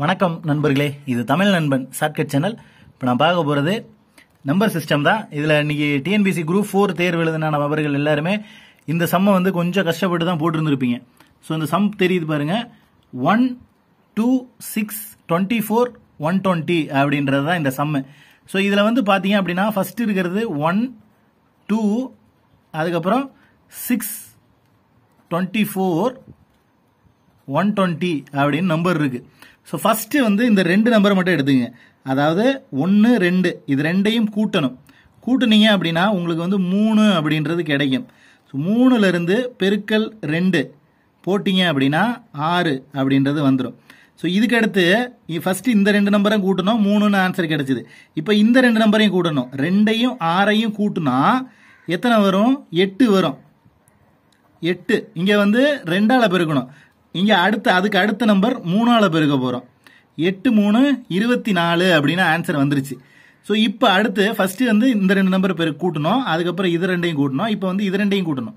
வணக்கம் நண்பர்களே இது தமிழ் நண்பன் ஷார்ட்கட் சேனல் இப்போ நான் பார்க்க போகிறது நம்பர் சிஸ்டம் தான் இதில் இன்னைக்கு டிஎன்பிசி குரூப் ஃபோர் தேர்வு எழுதின நபர்கள் எல்லாருமே இந்த சம்மை வந்து கொஞ்சம் கஷ்டப்பட்டு தான் போட்டிருந்துருப்பீங்க ஸோ இந்த சம் தெரியுது பாருங்க one two six twenty four one twenty அப்படின்றது தான் இந்த சம்மு ஸோ இதில் வந்து பார்த்தீங்க அப்படின்னா ஃபஸ்ட்டு இருக்கிறது ஒன் டூ அதுக்கப்புறம் six twenty four one twenty அப்படின்னு நம்பர் இருக்குது ஸோ ஃபஸ்ட்டு வந்து இந்த ரெண்டு நம்பரை மட்டும் எடுத்துங்க அதாவது ஒன்று ரெண்டு இது ரெண்டையும் கூட்டணும் கூட்டினீங்க அப்படின்னா உங்களுக்கு வந்து மூணு அப்படின்றது கிடைக்கும் ஸோ மூணுலேருந்து பெருக்கல் ரெண்டு போட்டிங்க அப்படின்னா ஆறு அப்படின்றது வந்துடும் ஸோ இதுக்கடுத்து ஃபஸ்ட்டு இந்த ரெண்டு நம்பரையும் கூட்டணும் மூணுன்னு ஆன்சர் கிடைச்சிது இப்போ இந்த ரெண்டு நம்பரையும் கூட்டணும் ரெண்டையும் ஆறையும் கூட்டினா எத்தனை வரும் எட்டு வரும் எட்டு இங்கே வந்து ரெண்டால் பெருக்கணும் இங்கே அடுத்த அதுக்கு அடுத்த நம்பர் மூணால பெருக போகிறோம் எட்டு மூணு இருபத்தி நாலு அப்படின்னு ஆன்சர் வந்துருச்சு ஸோ இப்போ அடுத்து ஃபஸ்ட்டு வந்து இந்த ரெண்டு நம்பர் பேர் கூட்டணும் அதுக்கப்புறம் இது ரெண்டையும் கூட்டணும் இப்போ வந்து இது ரெண்டையும் கூட்டணும்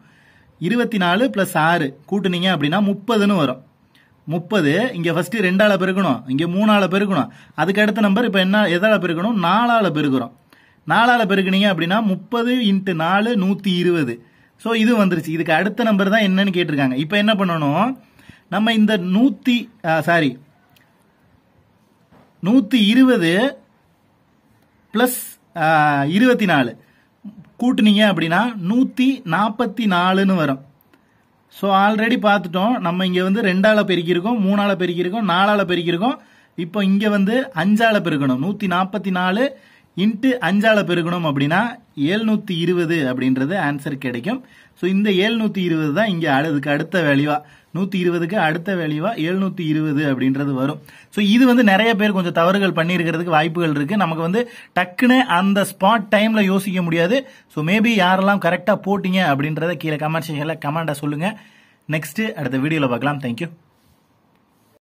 இருபத்தி நாலு ப்ளஸ் ஆறு கூட்டுனீங்க அப்படின்னா முப்பதுன்னு வரும் முப்பது இங்கே ஃபஸ்ட்டு ரெண்டாவில் பெருக்கணும் இங்கே மூணால பெருக்கணும் அதுக்கு அடுத்த நம்பர் இப்போ என்ன எதால் பெருக்கணும் நாலாவில் பெருக்கிறோம் நாலாவில் பெருக்கினீங்க அப்படின்னா முப்பது இன்ட்டு நாலு நூற்றி இருபது ஸோ இது வந்துருச்சு இதுக்கு அடுத்த நம்பர் தான் என்னன்னு கேட்டிருக்காங்க இப்போ என்ன பண்ணணும் நம்ம இந்த நூற்றி சாரி நூற்றி இருபது ப்ளஸ் இருபத்தி நாலு கூட்டுனீங்க அப்படின்னா நூற்றி நாற்பத்தி நாலுன்னு வரும் ஸோ ஆல்ரெடி பார்த்துட்டோம் நம்ம இங்கே வந்து ரெண்டால பெருக்கியிருக்கோம் மூணால பெருக்கியிருக்கோம் நாலால பெருக்கியிருக்கோம் இப்போ இங்கே வந்து அஞ்சால பெருக்கணும் நூற்றி நாற்பத்தி நாலு இன்ட்டு அஞ்சால பெருக்கணும் அப்படின்னா ஏழ்நூற்றி இருபது அப்படின்றது ஆன்சர் கிடைக்கும் ஸோ இந்த ஏழ்நூற்றி இருபது தான் இங்கே அதுக்கு அடுத்த வேல்யூவா நூற்றி இருபதுக்கு அடுத்த வேல்யூவா ஏழ்நூற்றி இருபது அப்படின்றது வரும் ஸோ இது வந்து நிறைய பேர் கொஞ்சம் தவறுகள் பண்ணியிருக்கிறதுக்கு வாய்ப்புகள் இருக்குது நமக்கு வந்து டக்குன்னு அந்த ஸ்பாட் டைமில் யோசிக்க முடியாது ஸோ மேபி யாரெல்லாம் கரெக்டாக போட்டிங்க அப்படின்றத கீழே கமெண்ட் செக்ஷனில் கமெண்ட்டை சொல்லுங்கள் நெக்ஸ்ட்டு அடுத்த வீடியோவில் பார்க்கலாம் தேங்க்யூ